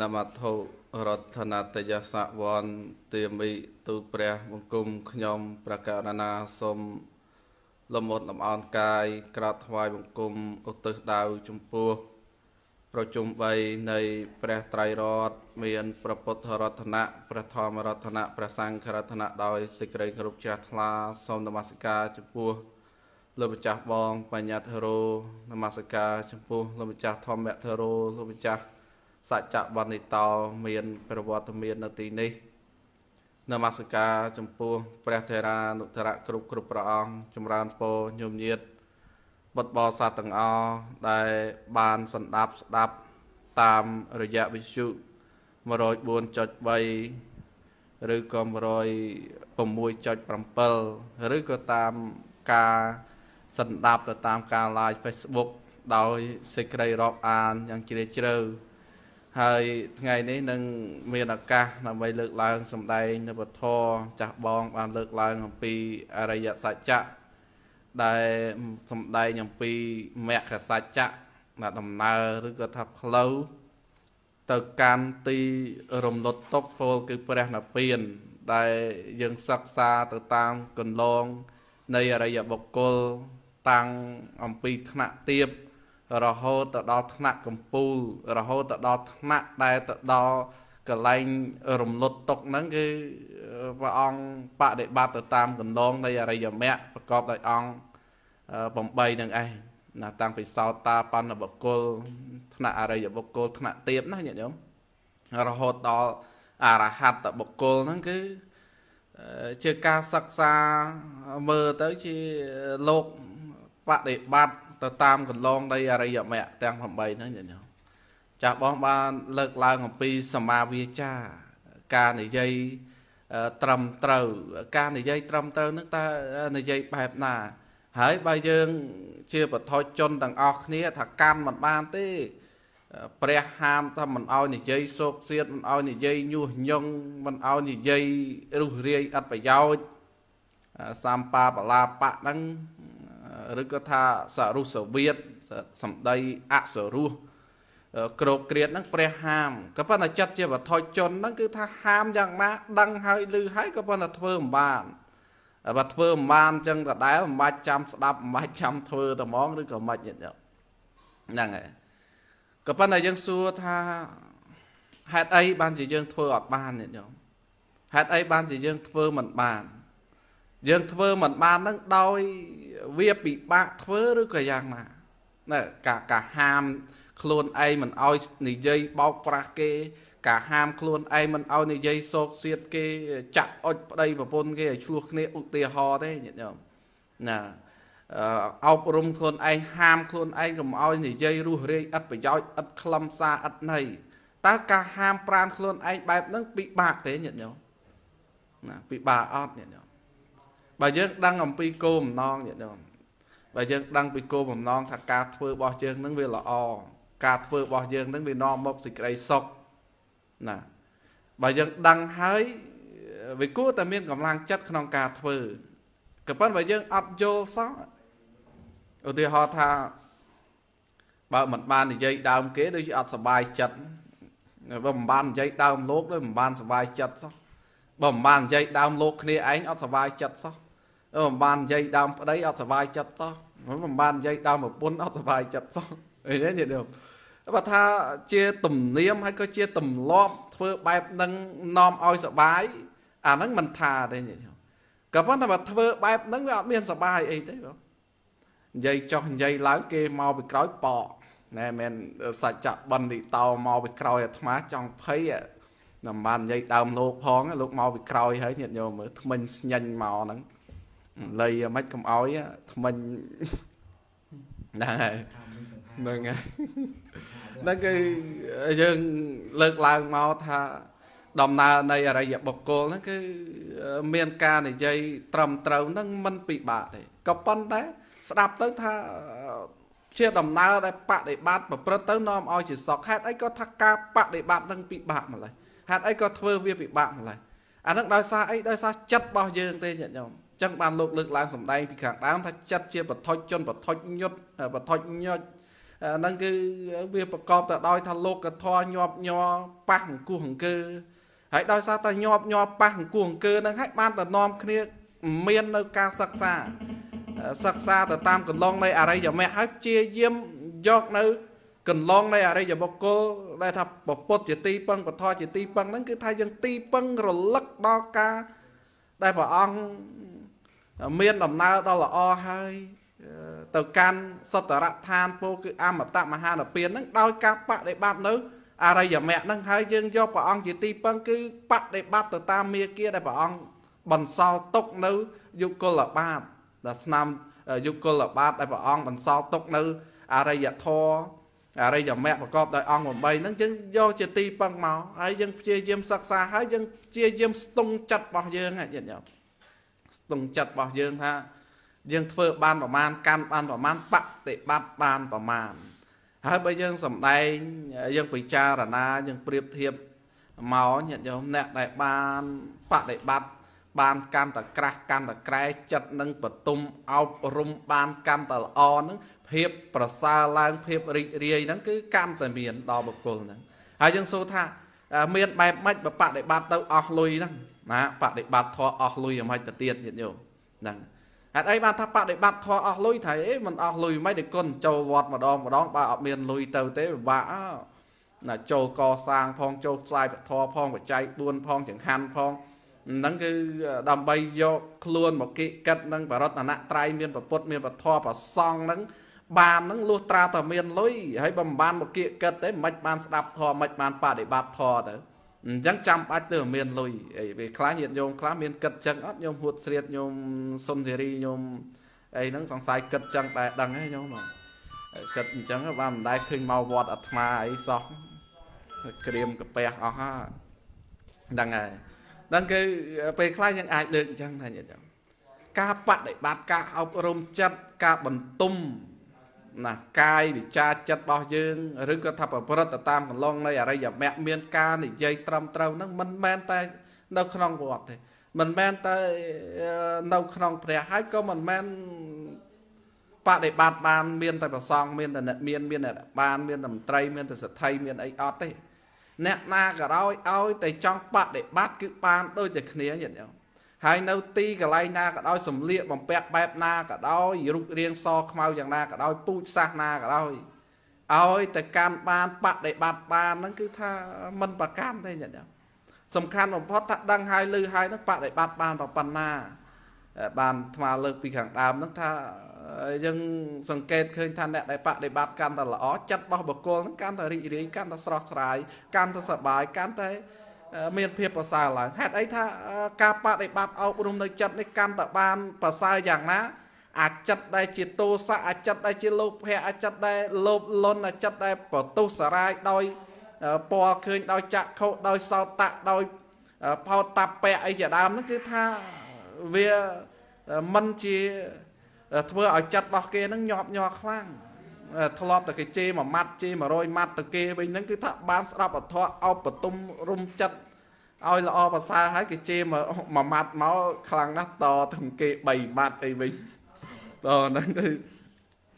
នមថុរដ្ឋនតយសវន្ទាមិទូព្រះបង្គំខ្ញុំ ប្រកាសណាសូមលំមុតលំអោនកាយក្រាបថ្វាយបង្គំឧទ្ទិសដៅចំពោះ ប្រជុំ3នៃព្រះត្រៃរតមានព្រះពុទ្ធរតនៈព្រះធម្មរតនៈព្រះសង្ឃរតនៈដោយសេចក្តីគោរពជ្រះថ្លា សូមនមស្ការចំពោះលោកម្ចាស់បង បញ្ញត្តិរោនមស្ការចំពោះលោកម្ចាស់ធម្មធរោលោកម្ចាស់សច្ចបណ្ឌិតោមាន ប្រវត្តិមាននៅទីនេះនមស្ការចំពោះព្រះថេរានុថរៈគ្រប់គ្រប់ព្រះអង្គចម្រើនពរញោមញាតបុតបោសាទាំងអស់ដែលបានសន្តាប់ស្ដាប់តាមរយៈវិទ្យុ104.3ឬក៏106.7ឬក៏តាមការសន្តាប់ទៅតាមការ live Facebook ដោយសេចក្តីរាប់អានយ៉ាងជ្រាលជ្រៅជ្រៅហើយថ្ងៃនេះនឹងមានឱកាសដើម្បីលើកឡើងសម្ដែងនៅពធចាស់បង បានលើកឡើង អំពីអរិយសច្ចៈដែលសម្ដែងអំពីមគ្គសច្ចៈដែលដំណើរឬក៏ថាផ្លូវទៅកាន់ទីរំលត់ទុកពលគឺព្រះនិព្វានដែលយើងសិក្សាទៅតាមកន្លងនៃអរិយបុគ្គលតាំងអំពីថ្នាក់ទៀបរហូតទៅដល់ថ្នាក់កំពូល រហូតទៅដល់ថ្នាក់ដែលទៅដល់កលែងរំលត់ຕົកហ្នឹងគឺព្រះអង្គបដិបត្តិទៅតាមកណ្ដងនៃអរិយមគ្គប្រកបដោយអង្គ8នឹងឯងណា តាំងពីសោតាបណ្ណបុគ្គលថ្នាក់អរិយបុគ្គលថ្នាក់ទៀបណាញាតិញោមរហូតដល់អរហត្តបុគ្គលហ្នឹងគឺជាការសិក្សាមើលទៅជាលោកបដិបត្តិទៅតាមកន្លងនៃអរិយមគ្គទាំង8ហ្នឹងញាតិញោមចាស់បងបាន លើកឡើងអំពីសមាវាចាការនិយាយត្រឹមត្រូវ ការនិយាយត្រឹមត្រូវនឹងតើនិយាយបែបណា ហើយបើយើង ជាបថុជនទាំងអស់គ្នា ថាកម្មមិនបានទេព្រះហាមថាមិនឲ្យនិយាយសោកសៀតមិនឲ្យនិយាយញុះញង់មិនឲ្យនិយាយរុះរាយអត់ប្រយោជន៍សម្បាបលាបៈហ្នឹងឬក៏ថាសរុសវៀតសម្ដីអសរុសក្រោកក្រៀតហ្នឹង ព្រះហាមក៏ប៉ុន្តែចិត្តជាវត្ថុជនហ្នឹងគឺថាហាមយ៉ាងណាដឹងហើយឮហើយក៏ប៉ុន្តែធ្វើមិនបានបើធ្វើមិនបានអញ្ចឹងក៏ដែរមិនបាច់ចាំស្ដាប់មិនបាច់ចាំធ្វើតែហ្មងឬក៏មិនហ្នឹងហើយក៏ប៉ុន្តែយើងសួរថាហេតុអីបានជាយើងធ្វើអត់បានញាតិញោមហេតុអីបានជាយើងធ្វើមិនបានយើងធ្វើមិនបាននឹងដោយវាពិបាកធ្វើឬក៏យ៉ាងណាណែការការហាមខ្លួនឯងមិនអោយនិយាយបោកប្រាស់គេ ការហាមខ្លួនឯងមិនអោយនិយាយសោកសៀតគេ ចាក់អុចប្តីប្រពន្ធគេឲ្យឆ្លោះគ្នាឧទាហរណ៍ទេញាតិញោមណាអប់រំខ្លួនឯងហាមខ្លួនឯងកុំអោយនិយាយរុះរាយឥតប្រយោជន៍ឥតខ្លឹមសារឥតន័យតើការហាមប្រានខ្លួនឯងបែបហ្នឹងពិបាកទេញាតិញោមណាពិបាកអត់ញាតិញោមបើយើងដឹងអំពីគោលបំណងញាតិញោមបើយើងដឹងពីគោលបំណងថាការធ្វើរបស់យើង នឹងវាល្អការធ្វើរបស់យើងនឹងវានាំមកសេចក្តីសុខណាបើយើងដឹងហើយវាគួរតែមានកម្លាំងចិត្តក្នុងការធ្វើក៏ប៉ុន្តែបើយើងអត់យល់សោះឧទាហរណ៍ថាបើមិនបាននិយាយដើមគេដូចអត់សុបាយចិត្តបើមិនបាននិយាយដើមលោកដូចមិនបានសុបាយចិត្តសោះបើមិនបាននិយាយដើមលោកគ្នាឯងអត់សុបាយចិត្តសោះមិនបាននិយាយដើមប្តីអត់សុបាយចិត្តសោះមិនបាននិយាយដើមប្រពន្ធអត់សុបាយចិត្តសោះអីនេះនេះបើថាជាទំនៀមហើយក៏ជាទម្លាប់ធ្វើបែបហ្នឹងនាំឲ្យសុបាយអាហ្នឹងមិនថាទេញាតិញោមក៏ប៉ុន្តែបើធ្វើបែបហ្នឹងវាអត់មានសុបាយអីទេបងនិយាយចោះនិយាយឡើងគេមកពីក្រោយប៉កណែមែនសច្ចៈបណ្ឌិតោមកពីក្រោយអាត្មាចង់ភ័យតែមិនបាននិយាយដើមលោក ផងលោកមកពីក្រោយហើយញាតិញោមមើលថ្មិញស្ញាញ់មកហ្នឹងលៃមិនកំអោយថ្មិញហ្នឹងហើយហ្នឹងហើយហ្នឹងគឺយើងលើកឡើងមកថា ដំណើរនៃអរិយបុគ្គលហ្នឹងគឺមានការនិយាយត្រឹមត្រូវហ្នឹងមិនពិបាកទេក៏ប៉ុន្តែស្ដាប់ទៅថាជាដំណើរដែលបដិបត្តិប្រព្រឹត្តទៅនាំឲ្យជាសក់ហេតុអីក៏ថាការបដិបត្តិនឹងពិបាកម្ល៉េះហេតុអីក៏ធ្វើវាពិបាកម្ល៉េះអានឹងដោយសារអីដោយសារចិត្តរបស់យើងទេញាតិញោមចឹងបានលោកលើកឡើងសម្ដែងពីខាងដើមថាចិត្តជាបថុជជនបថុជញុតបថុជញុតហ្នឹងគឺវាប្រកបទៅដោយ ថាលោកកធញាប់ញ័រប៉ះអង្គុះអង្គើហើយដោយសារតែញាប់ញ័រប៉ះអង្គុះអង្គើហ្នឹងហើយបានតំណមគ្នាមាននៅការសិក្សាសិក្សាទៅតាម កន្លងនៃអរិយមគ្គហើយព្យាយាមយកនៅ កន្លងនៃអរិយបុគ្គលដែលថាពពុទ្ធជាទីពឹងពធជាទីពឹងហ្នឹងគឺថាយើងទីពឹងរលឹកដល់ការដែលព្រះអង្គមានដំណើរដល់ល្អហើយទៅកាន់សតរឋានពោគឺអមតមហានពៀនហ្នឹងដោយការបដិបត្តិនៅអរិយមគ្គហ្នឹងហើយយើងយកព្រះអង្គជាទីពឹងគឺបដិបត្តិទៅតាមមាគាដែលព្រះអង្គបន្សល់ទុកនៅយុគលបាតដែលស្នាមយុគលបាតដែលព្រះអង្គបន្សល់ទុក នៅអរិយធម៌អរិយមគ្គប្រកបដោយអង្គ8ហ្នឹងយើងយកជាទីពឹងមកហើយយើងព្យាយាមសិក្សាហើយយើងព្យាយាមស្ទង់ចិត្តរបស់យើងហ្នឹងញាតិញោមស្ទង់ចិត្តរបស់យើងថា យើងធ្វើបានប្រមាណកាន់បានប្រមាណបតិបត្តិបានប្រមាណហើយបើយើងសំដែងយើងពិចារណាយើងប្រៀបធៀបមកញាតិញោមអ្នកដែលបានបដិបត្តិបានកាន់តក្រាស់កាន់តក្រែចិត្តនឹងបទុំអប់រំបានកាន់តល្អនឹងភាពប្រសើរឡើងភាពរីករាយហ្នឹងគឺកាន់តែមានដល់បុគ្គលហ្នឹងហើយយើងសួរថា មាន បែបម៉េចបដិបត្តិទៅអស់លុយហ្នឹងណាបដិបត្តិធម៌អស់លុយយ៉ាងម៉េចទៅទៀតញាតិញោមហ្នឹងហេតុអីបានថាបដិបត្តិធម៌អស់លុយថាអីមិនអស់លុយមិនទេគុណចូលវត្តម្ដងម្ដងបើអត់មានលុយទៅទេពិបាកណាចូលកសាងផងចូលខ្សែពធផងបច្ច័យ4ផងចង្ហាន់ផងហ្នឹងគឺដើម្បីយក ខ្លួនមកគិកិតនឹងបរតនៈត្រៃមានប្រពុតមានពធប្រសងហ្នឹង បានហ្នឹងលុះត្រាតែមានលុយហើយបំបានមកគិកិតទេមិនបានស្ដាប់ធម៌មិនបានបដិបត្តិធម៌ទៅអញ្ចឹងចាំបាច់ទៅមានលុយអីពេលខ្លះញាតិញោមខ្លះមានគិតចឹងអត់ញោមហួតស្រៀតញោមសុនធារីញោមអីហ្នឹងសង្ស័យគិតចឹងដែរដឹងហើយញោមគិតអញ្ចឹងបានមិនដែរឃើញមកវត្តអាត្មាអីសោះក្រៀមកពះអស់ហ่าដឹងហើយដឹងគឺពេលខ្លះយើងអាចលើកអញ្ចឹងថាញាតិញោមការបដិបត្តិការអប់រំចិត្តការបន្ទំណាកាយវិចារចិត្តរបស់យើងឬក៏ថាប្រព្រឹត្តទៅតាមកន្លងនៃអរិយមគ្គមានការនិយាយត្រឹមត្រូវហ្នឹងមិនមែនតែនៅក្នុងវត្តទេមិនមែនតែនៅក្នុងព្រះហើយក៏មិនមែនបដិបត្តិបាន មានតែប្រសងមានតែអ្នកមានមានតែបានមានតែមន្ត្រីមានតែសិទ្ធិមានអីអត់ទេអ្នកណាក៏ដោយឲ្យតែចង់បដិបត្តិគឺបានដូចតែគ្នាទៀតយោហើយនៅទីកន្លែងណាក៏ដោយសំលៀកបំពាក់បែបណាក៏ដោយរូបរាងសខ្មៅយ៉ាងណាក៏ដោយពូជសាសណាក៏ដោយឲ្យទៅកាន់បានបដិបត្តិបានហ្នឹងគឺថាមិនប្រកាន់ទេញាតិញោមសំខាន់បំផុតថាដឹងហើយឮហើយហ្នឹងបដិបត្តិបានប៉ុណ្ណាបានថ្មលើកពីខាងដើមហ្នឹងថាយើងសង្កេតឃើញថាអ្នកដែលបដិបត្តិកាន់តែល្អចិត្តរបស់បុគ្គលហ្នឹងកាន់តែរីករាយកាន់តែស្រស់ស្រាយកាន់តែសប្បាយកាន់តែមានភាពប្រសើរឡើងហេតុអីថាការបដិបត្តិអប់រំនៅចិត្តនេះកាន់តែបានប្រសើរយ៉ាងណា អាចិតដែលជាទោសៈអាចិតដែលជាលោភៈអាចិតដែលលោភលន់អាចិតដែលប្រទុសរាយដោយពណ៌ឃើញដោយចក្ខុដោយសោតៈដោយផោតពៈអីជាដើមហ្នឹងគឺថាវាមិនជាធ្វើឲ្យចិត្តរបស់គេហ្នឹងញាប់ញ័រខ្លាំងធ្លាប់តែគេជេរមួយម៉ាត់ជេរ100ម៉ាត់ទៅគេវិញហ្នឹងគឺថាបានស្ដាប់អធរអប់បទុំរុំចិត្តឲ្យល្អប្រសើរហើយគេជេរមួយម៉ាត់មកខ្លាំងណាស់តទាំងគេ3ម៉ាត់អីវិញតហ្នឹងគឺ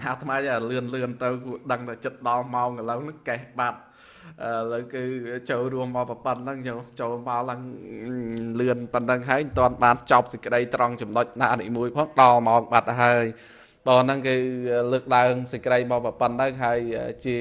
អាត្មាយាលឿនលឿនទៅគួរដឹងតែចិត្តដល់ម៉ោងឥឡូវហ្នឹងកេះបាត់ឥឡូវគឺចូលរួមមកប៉ុណ្ណឹងចូលចូលមកឡើងលឿនប៉ុណ្ណឹងហើយមិនទាន់បាន ចប់សេចក្តីត្រង់ចំណុចណានេះមួយផងដល់មកបាត់ហើយតហ្នឹងគឺលើកឡើងសេចក្តីមកប៉ុណ្ណឹងហើយជា